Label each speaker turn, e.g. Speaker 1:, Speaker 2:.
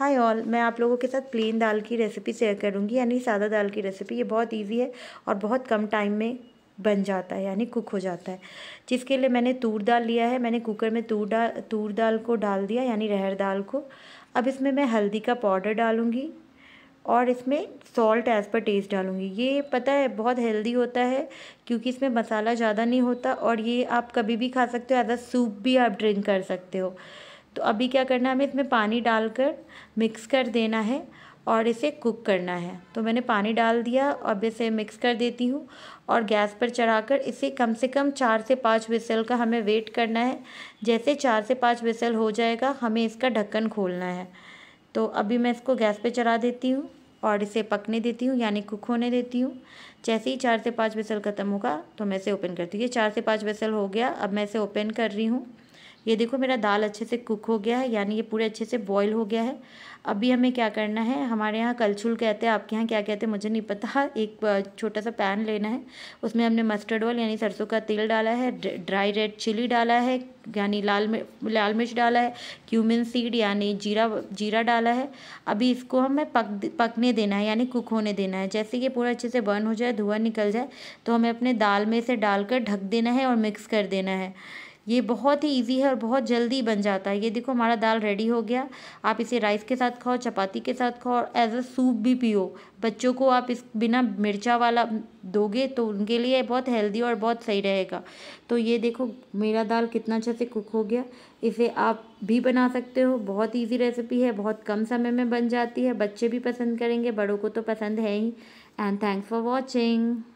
Speaker 1: hi all मैं आप लोगों के साथ प्लेन दाल की रेसिपी शेयर करूँगी यानी सादा दाल की रेसिपी ये बहुत इजी है और बहुत कम टाइम में बन जाता है यानी कुक हो जाता है जिसके लिए मैंने तूर दाल लिया है मैंने कुकर में तूर दाल तूर दाल को डाल दिया यानी रहर दाल को अब इसमें मैं हल्दी का पाउडर डालूँगी और इसमें सॉल्ट एज़ पर टेस्ट डालूंगी ये पता है बहुत हेल्दी होता है क्योंकि इसमें मसाला ज़्यादा नहीं होता और ये आप कभी भी खा सकते हो एज अ सूप भी आप ड्रिंक कर सकते हो तो अभी क्या करना है हमें इसमें पानी डालकर मिक्स कर देना है और इसे कुक करना है तो मैंने पानी डाल दिया अब इसे मिक्स कर देती हूँ और गैस पर चढ़ाकर इसे कम से कम चार से पाँच विसल का हमें वेट करना है जैसे चार से पाँच विसल हो जाएगा हमें इसका ढक्कन खोलना है तो अभी मैं इसको गैस पर चढ़ा देती हूँ और इसे पकने देती हूँ यानी कुक होने देती हूँ जैसे ही चार से पाँच विसल ख़त्म होगा तो मैं इसे ओपन करती हूँ ये चार से पाँच विसल हो गया अब मैं इसे ओपन कर रही हूँ ये देखो मेरा दाल अच्छे से कुक हो गया है यानी ये पूरे अच्छे से बॉईल हो गया है अभी हमें क्या करना है हमारे यहाँ कलछुल कहते हैं आपके यहाँ क्या कहते हैं मुझे नहीं पता एक छोटा सा पैन लेना है उसमें हमने मस्टर्ड ऑयल यानी सरसों का तेल डाला है ड्राई रेड चिली डाला है यानी लाल मिर्च लाल मिर्च डाला है क्यूमिन सीड यानी जीरा जीरा डाला है अभी इसको हमें पक पकने देना है यानी कुक होने देना है जैसे ये पूरा अच्छे से बर्न हो जाए धुआं निकल जाए तो हमें अपने दाल में से डालकर ढक देना है और मिक्स कर देना है ये बहुत ही ईजी है और बहुत जल्दी बन जाता है ये देखो हमारा दाल रेडी हो गया आप इसे राइस के साथ खाओ चपाती के साथ खाओ और एज अ सूप भी पियो बच्चों को आप इस बिना मिर्चा वाला दोगे तो उनके लिए बहुत हेल्दी और बहुत सही रहेगा तो ये देखो मेरा दाल कितना अच्छे से कुक हो गया इसे आप भी बना सकते हो बहुत ईजी रेसिपी है बहुत कम समय में बन जाती है बच्चे भी पसंद करेंगे बड़ों को तो पसंद है ही एंड थैंक्स फॉर वॉचिंग